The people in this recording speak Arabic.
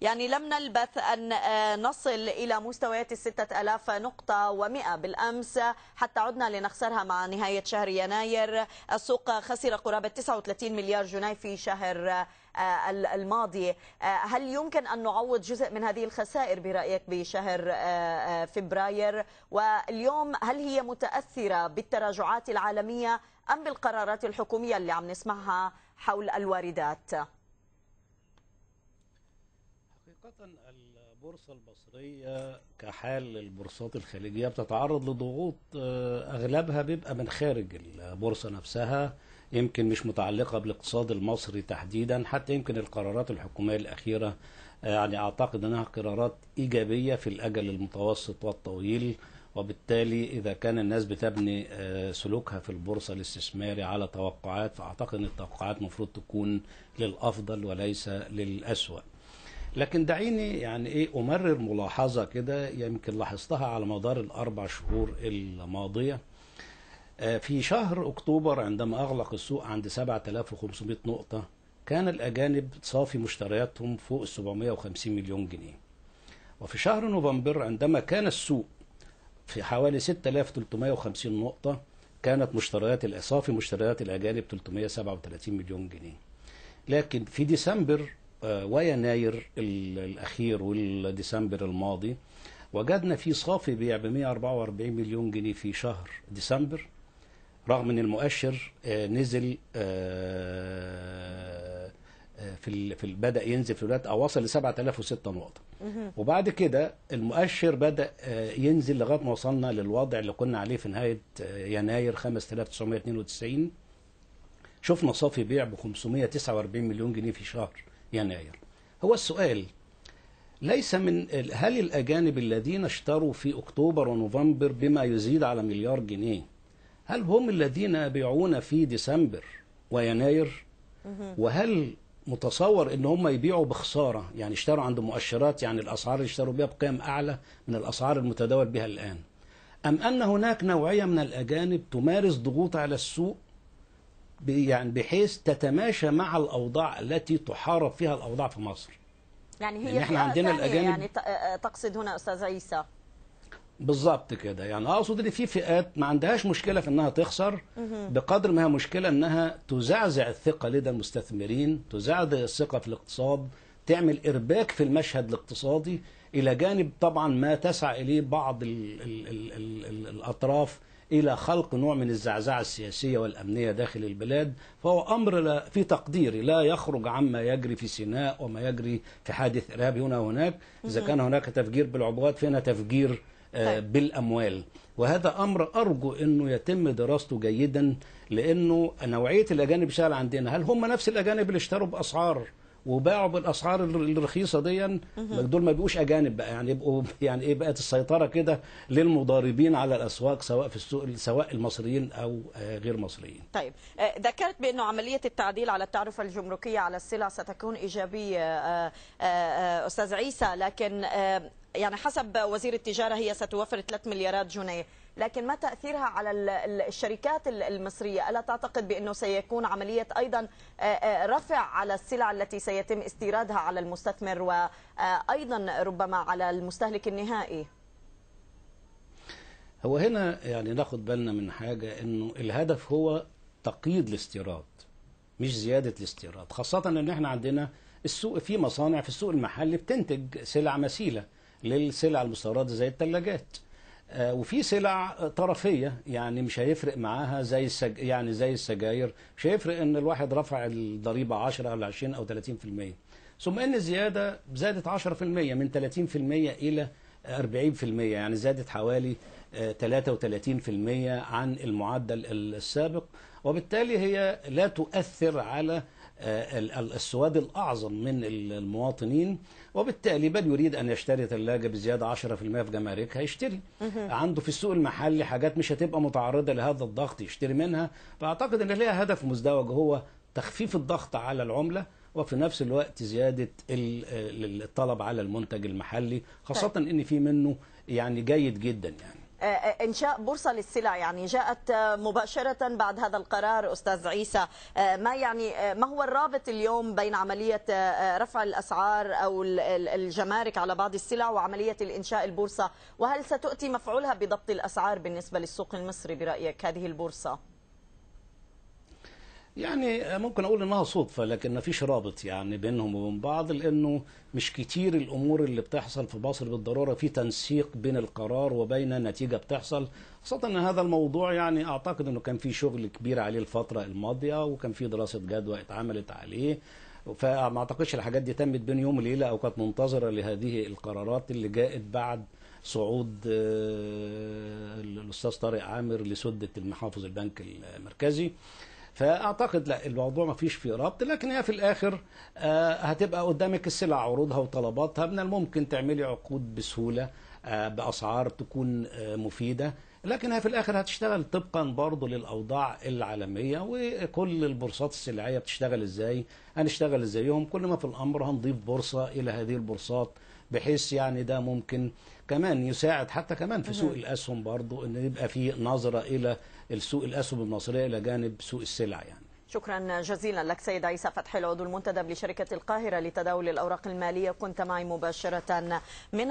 يعني لم نلبث أن آه، نصل إلى مستويات الستة ألاف نقطة ومئة بالأمس حتى عدنا لنخسرها مع نهاية شهر يناير السوق خسر قرابة 39 مليار جنيه في شهر آه، الماضي آه، هل يمكن أن نعوض جزء من هذه الخسائر برأيك بشهر فبراير واليوم هل هي متأثرة بالتراجعات العالمية أم بالقرارات الحكومية اللي عم نسمعها حول الواردات؟ حقيقة البورصة المصرية كحال البورصات الخليجية بتتعرض لضغوط آه، أغلبها بيبقى من خارج البورصة نفسها يمكن مش متعلقة بالاقتصاد المصري تحديدا حتى يمكن القرارات الحكومية الأخيرة آه، يعني أعتقد أنها قرارات إيجابية في الأجل المتوسط والطويل وبالتالي إذا كان الناس بتبني آه، سلوكها في البورصة الاستثماري على توقعات فأعتقد أن التوقعات المفروض تكون للأفضل وليس للأسوأ لكن دعيني يعني ايه امرر ملاحظه كده يمكن لاحظتها على مدار الاربع شهور الماضيه آه، في شهر اكتوبر عندما اغلق السوق عند 7500 نقطه كان الاجانب صافي مشترياتهم فوق ال 750 مليون جنيه وفي شهر نوفمبر عندما كان السوق في حوالي 6350 نقطه كانت مشتريات صافي مشتريات الاجانب 337 مليون جنيه لكن في ديسمبر آه، ويناير الأخير والديسمبر الماضي وجدنا في صافي بيع ب 144 مليون جنيه في شهر ديسمبر رغم ان المؤشر آه، نزل آه، في في بدا ينزل في الولايات او وصل ل 7006 نقطه وبعد كده المؤشر بدا ينزل لغايه ما وصلنا للوضع اللي كنا عليه في نهايه يناير 5992 شفنا صافي بيع ب 549 مليون جنيه في شهر يناير هو السؤال ليس من هل الأجانب الذين اشتروا في أكتوبر ونوفمبر بما يزيد على مليار جنيه هل هم الذين يبيعون في ديسمبر ويناير وهل متصور ان هم يبيعوا بخساره يعني اشتروا عند مؤشرات يعني الاسعار اللي اشتروا بها بقيم اعلى من الاسعار المتداول بها الان ام ان هناك نوعيه من الاجانب تمارس ضغوط على السوق يعني بحيث تتماشى مع الاوضاع التي تحارب فيها الاوضاع في مصر يعني هي يعني احنا عندنا الاجانب يعني آه، تقصد هنا استاذ عيسى بالظبط كده يعني اقصد ان في فئات ما عندهاش مشكله في انها تخسر بقدر ما هي مشكله انها تزعزع الثقه لدى المستثمرين تزعزع الثقه في الاقتصاد تعمل ارباك في المشهد الاقتصادي الى جانب طبعا ما تسعى اليه بعض الـ الـ الـ الـ الاطراف إلى خلق نوع من الزعزعة السياسية والأمنية داخل البلاد فهو أمر لا في تقديري لا يخرج عما يجري في سيناء وما يجري في حادث إرهابي هنا وهناك إذا كان هناك تفجير بالعبوات فهنا تفجير آه، طيب. بالأموال وهذا أمر أرجو أنه يتم دراسته جيدا لأنه نوعية الأجانب شغال عندنا هل هم نفس الأجانب اللي اشتروا بأسعار وباعوا بالاسعار الرخيصه دي دول ما بيبقوش اجانب بقى يعني يبقوا يعني ايه بقت السيطره كده للمضاربين على الاسواق سواء في السوق سواء المصريين او آه، غير مصريين. طيب آه، ذكرت بانه عمليه التعديل على التعرفه الجمركيه على السلع ستكون ايجابيه آه، استاذ عيسى لكن يعني حسب وزير التجارة هي ستوفر 3 مليارات جنيه لكن ما تأثيرها على الشركات المصرية ألا تعتقد بأنه سيكون عملية أيضا آه، آه، رفع على السلع التي سيتم استيرادها على المستثمر وأيضا ربما على المستهلك النهائي هو هنا يعني ناخد بالنا من حاجة أنه الهدف هو تقييد الاستيراد مش زيادة الاستيراد خاصة أن احنا عندنا السوق في مصانع في السوق المحلي بتنتج سلع مثيله للسلع المستورده زي الثلاجات آه، وفي سلع طرفيه يعني مش هيفرق معاها زي السج... يعني زي السجاير مش هيفرق ان الواحد رفع الضريبه 10 او 20 او 30% ثم ان الزياده زادت 10% من 30% الى 40% يعني زادت حوالي 33% آه، عن المعدل السابق وبالتالي هي لا تؤثر على آه، السواد الأعظم من المواطنين وبالتالي بل يريد أن يشتري ثلاجة بزيادة 10% في جمارك هيشتري عنده في السوق المحلي حاجات مش هتبقى متعرضة لهذا الضغط يشتري منها فأعتقد أن ليها هدف مزدوج هو تخفيف الضغط على العملة وفي نفس الوقت زيادة الطلب على المنتج المحلي خاصة طيب. أن في منه يعني جيد جدا يعني آه، انشاء بورصه للسلع يعني جاءت آه، مباشره بعد هذا القرار استاذ عيسى آه، ما يعني ما هو الرابط اليوم بين عمليه رفع الاسعار او الجمارك على بعض السلع وعمليه الانشاء البورصه وهل ستؤتي مفعولها بضبط الاسعار بالنسبه للسوق المصري برايك هذه البورصه يعني ممكن اقول انها صدفه لكن ما فيش رابط يعني بينهم وبين بعض لانه مش كتير الامور اللي بتحصل في مصر بالضروره في تنسيق بين القرار وبين نتيجه بتحصل خاصه ان هذا الموضوع يعني اعتقد انه كان في شغل كبير عليه الفتره الماضيه وكان في دراسه جدوى اتعملت عليه فما اعتقدش الحاجات دي تمت بين يوم وليله او كانت منتظره لهذه القرارات اللي جاءت بعد صعود آه، الاستاذ طارق عامر لسده المحافظ البنك المركزي فاعتقد لا الموضوع ما فيش فيه ربط لكن هي في الاخر آه، هتبقى قدامك السلع عروضها وطلباتها من الممكن تعملي عقود بسهوله آه، باسعار تكون آه، مفيده لكنها في الاخر هتشتغل طبقا برضه للاوضاع العالميه وكل البورصات السلعيه بتشتغل ازاي هنشتغل زيهم كل ما في الامر هنضيف بورصه الى هذه البورصات بحيث يعني ده ممكن كمان يساعد حتى كمان في سوق الاسهم برضه ان يبقى في نظره الى السوق الاسهم المصريه الى جانب سوق السلع يعني شكرا جزيلا لك سيد عيسى فتحي العضو المنتدب لشركه القاهره لتداول الاوراق الماليه كنت معي مباشره من